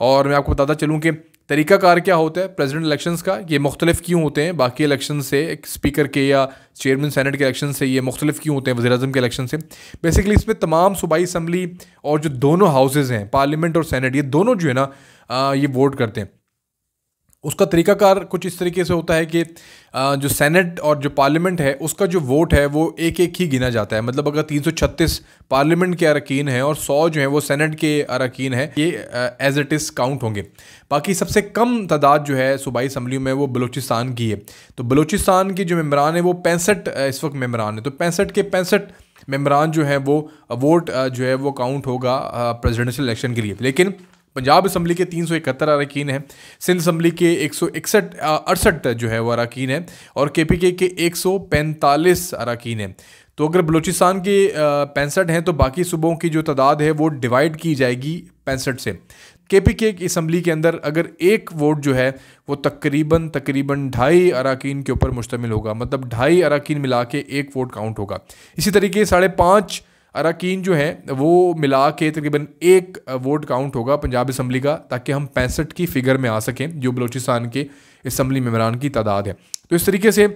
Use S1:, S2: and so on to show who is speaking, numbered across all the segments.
S1: और मैं आपको बताता चलूँ कि तरीकाकार क्या होता है प्रेसिडेंट इलेक्शंस का ये मुख्तलिफ क्यों होते हैं बाकी इलेक्शन से एक स्पीकर के या चेयरमैन सैनट के इलेक्शन से ये मुख्तलिफ क्यों होते हैं वजी अजम के इलेक्शन से बेसिकली इसमें तमाम सूबाई असम्बली और जो दोनों हाउसेज़ हैं पार्लियामेंट और सैनट ये दोनों जो है ना ये वोट करते हैं उसका तरीकाकार कुछ इस तरीके से होता है कि जो सेनेट और जो पार्लियामेंट है उसका जो वोट है वो एक एक ही गिना जाता है मतलब अगर 336 पार्लियामेंट के अरकान हैं और 100 जो हैं वो सेनेट के अरकान हैं ये एज इट इज़ काउंट होंगे बाकी सबसे कम तादाद जो है सूबाई असम्बलियों में वो बलूचिस्तान की है तो बलूचिस्तान के जो मम्बरान है वो पैंसठ इस वक्त मम्बरान है तो पैंसठ के पैंसठ मम्बरान जो हैं वो वोट जो है वो काउंट होगा प्रेजिडेंशल इलेक्शन के लिए लेकिन पंजाब असम्बली के तीन सौ इकहत्तर अरकान हैं सिंध असम्बली के एक सौ इकसठ अड़सठ जो है वो अरकान हैं और के पी के के एक सौ पैंतालीस अरकान हैं तो अगर बलूचिस्तान के पैंसठ हैं तो बाकी सूबों की जो तादाद है वो डिवाइड की जाएगी पैंसठ से के पी के असम्बली के अंदर अगर एक वोट जो है वो तकरीबन तकरीबन ढाई अरकान के ऊपर मुश्तमिल होगा मतलब ढाई अरकान मिला के एक वोट काउंट होगा इसी तरीके साढ़े पाँच अरकान जो है वो मिला के तकरीबन एक वोट काउंट होगा पंजाब इसम्बली का ताकि हम पैंसठ की फिगर में आ सकें जो बलूचिस्तान के इसम्बली मेबरान की तादाद है तो इस तरीके से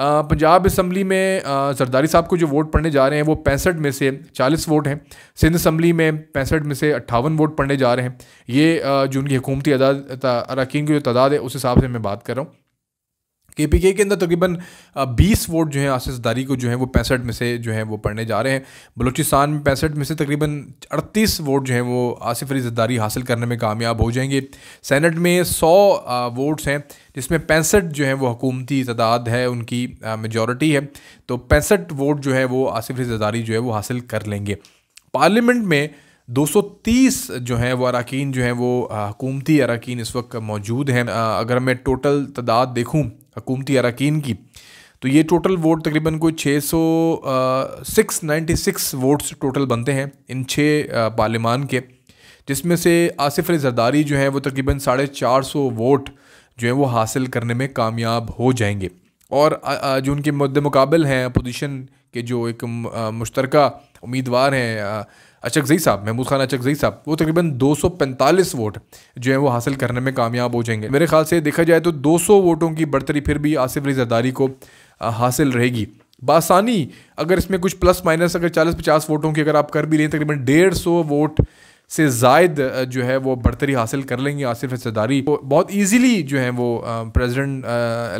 S1: पंजाब इसम्बली में सरदारी साहब को जो वोट पड़ने जा रहे हैं वो पैंसठ में से चालीस वोट हैं सिंध इसम्बली में पैंसठ में से अट्ठावन वोट पड़ने जा रहे हैं ये जो उनकी हुकूमती अरकान की जो तादाद है उस हिसाब से मैं बात कर रहा हूँ के पी के अंदर तकरीबन बीस वोट जो है आसिफ दारी को जो है वो पैंसठ में से जो है वो पढ़ने जा रहे हैं बलूचिस्तान में पैंसठ में से तकरीबन अड़तीस वोट जो है वो आसिफ अली जद्दारी हासिल करने में कामयाब हो जाएंगे सैनट में सौ वोट्स हैं जिसमें पैंसठ जो है वो हकूमती तदाद है उनकी मेजॉरिटी है तो पैंसठ वोट जो है वो आसिफ अली जद्दारी जो है वो हासिल कर लेंगे पार्लियामेंट में 230 जो हैं वो अरकान जो हैं वो हकूमती अरकान इस वक्त मौजूद हैं अगर मैं टोटल तादाद देखूँ हकूमती अरकान की तो ये टोटल वोट तकरीबन कोई छः सौ six ninety six votes total बनते हैं इन छः पार्लिमान के जिसमें से आसिफ अली जरदारी जो हैं वो तकरीबन साढ़े चार सौ वोट जो हैं वो हासिल करने में कामयाब हो जाएंगे और जो उनके मद्द मुकाबल हैं अपोजिशन के जो एक मुश्तरक उम्मीदवार हैं अचकजई साहब महमूद खान अचकजई साहब वो तकरीबन 245 वोट जो है वो हासिल करने में कामयाब हो जाएंगे मेरे ख्याल से देखा जाए तो 200 वोटों की बढ़तरी फिर भी आसिफ अली जरदारी को हासिल रहेगी बासानी अगर इसमें कुछ प्लस माइनस अगर चालीस पचास वोटों की अगर आप कर भी लें तकरीबन डेढ़ सौ वोट से जायद जो है वो बढ़तरी हासिल कर लेंगे आसिफ सरदारी तो बहुत ईजीली जो है वो प्रेजिडेंट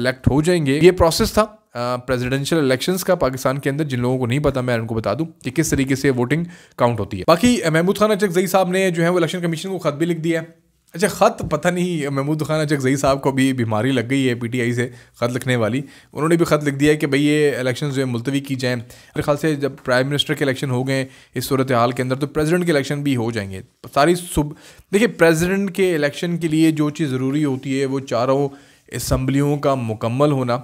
S1: इलेक्ट हो जाएंगे ये प्रोसेस था प्रेसिडेंशियल इलेक्शंस का पाकिस्तान के अंदर जिन लोगों को नहीं पता मैं उनको बता दूं कि किस तरीके से वोटिंग काउंट होती है बाकी महमूद खान जई साहब ने जो है वो इलेक्शन कमीशन को खत भी लिख दिया है अच्छा ख़त पता नहीं महमूद खान जई साहब को भी बीमारी लग गई है पीटीआई से ख़त लिखने वाली उन्होंने भी ख़त लिख दिया है कि भाई ये इलेक्शन जो है मुलतवी की जाएँ मेरे ख्याल से जब प्राइम मिनिस्टर के इलेक्शन हो गए इस सूरत हाल के अंदर तो प्रेसिडेंट के इलेक्शन भी हो जाएंगे सारी सुबह देखिए प्रेजिडेंट के इलेक्शन के लिए जो चीज़ ज़रूरी होती है वो चारों इसम्बलियों का मुकम्मल होना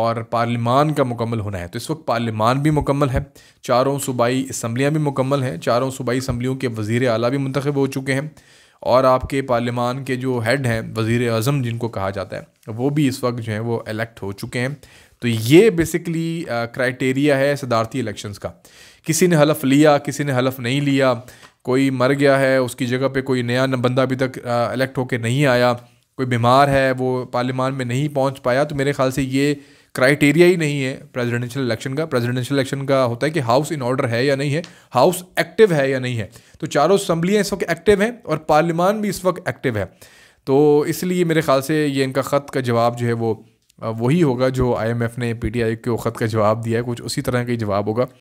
S1: और पार्लिमान का मुकम्मल होना है तो इस वक्त पार्लिमान भी मुकम्मल है चारों सूबाई इसम्बलियाँ भी मुकम्मल हैं चारों सूबाई इसम्बलियों के वज़ी अली भी मंतखब हो चुके हैं और आपके पार्लिमान के जो हेड हैं वज़ी अजम जिनको कहा जाता है वो भी इस वक्त जो है वो इलेक्ट हो चुके हैं तो ये बेसिकली क्राइटेरिया है सदारती इलेक्शंस का किसी ने हलफ लिया किसी ने हलफ नहीं लिया कोई मर गया है उसकी जगह पे कोई नया बंदा अभी तक इलेक्ट होकर नहीं आया कोई बीमार है वो पार्लिमान में नहीं पहुंच पाया तो मेरे ख्याल से ये क्राइटेरिया ही नहीं है प्रेसिडेंशियल इलेक्शन का प्रेसिडेंशियल इलेक्शन का होता है कि हाउस इन ऑर्डर है या नहीं है हाउस एक्टिव है या नहीं है तो चारों असम्बलियाँ इस वक्त एक्टिव हैं और पार्लियामान भी इस वक्त एक्टिव है तो इसलिए मेरे ख्याल से ये इनका ख़त का जवाब जो है वो वही होगा जो आईएमएफ ने पीटीआई को ख़त का जवाब दिया है कुछ उसी तरह का ही जवाब होगा